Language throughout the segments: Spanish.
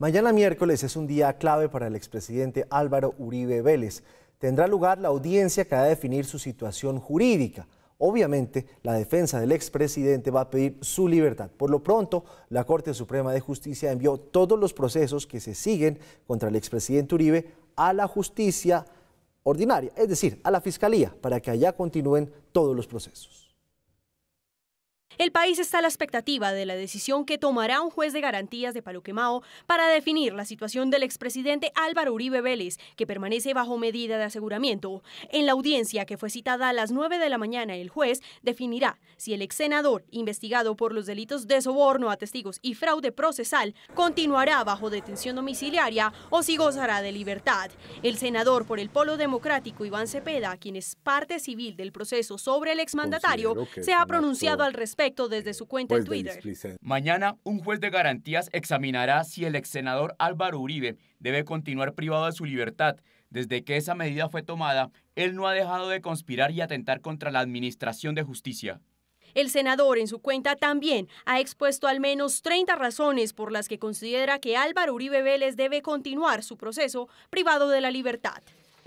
Mañana miércoles es un día clave para el expresidente Álvaro Uribe Vélez. Tendrá lugar la audiencia que va a definir su situación jurídica. Obviamente, la defensa del expresidente va a pedir su libertad. Por lo pronto, la Corte Suprema de Justicia envió todos los procesos que se siguen contra el expresidente Uribe a la justicia ordinaria, es decir, a la Fiscalía, para que allá continúen todos los procesos. El país está a la expectativa de la decisión que tomará un juez de garantías de Paloquemao para definir la situación del expresidente Álvaro Uribe Vélez, que permanece bajo medida de aseguramiento. En la audiencia que fue citada a las 9 de la mañana, el juez definirá si el ex senador, investigado por los delitos de soborno a testigos y fraude procesal, continuará bajo detención domiciliaria o si gozará de libertad. El senador por el Polo Democrático, Iván Cepeda, quien es parte civil del proceso sobre el exmandatario, se ha pronunciado al respecto desde su cuenta en Twitter. Mañana, un juez de garantías examinará si el ex senador Álvaro Uribe debe continuar privado de su libertad. Desde que esa medida fue tomada, él no ha dejado de conspirar y atentar contra la Administración de Justicia. El senador en su cuenta también ha expuesto al menos 30 razones por las que considera que Álvaro Uribe Vélez debe continuar su proceso privado de la libertad.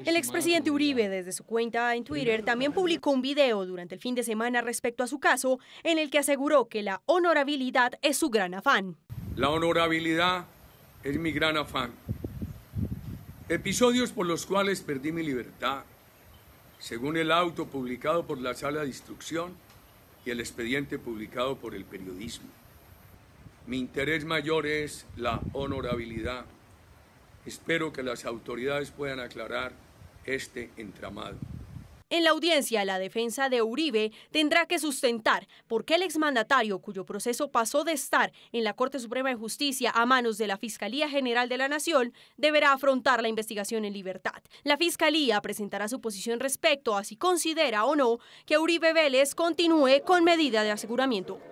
El expresidente Uribe, desde su cuenta en Twitter, también publicó un video durante el fin de semana respecto a su caso, en el que aseguró que la honorabilidad es su gran afán. La honorabilidad es mi gran afán. Episodios por los cuales perdí mi libertad, según el auto publicado por la sala de instrucción y el expediente publicado por el periodismo. Mi interés mayor es la honorabilidad. Espero que las autoridades puedan aclarar este entramado. En la audiencia, la defensa de Uribe tendrá que sustentar por qué el exmandatario, cuyo proceso pasó de estar en la Corte Suprema de Justicia a manos de la Fiscalía General de la Nación, deberá afrontar la investigación en libertad. La Fiscalía presentará su posición respecto a si considera o no que Uribe Vélez continúe con medida de aseguramiento.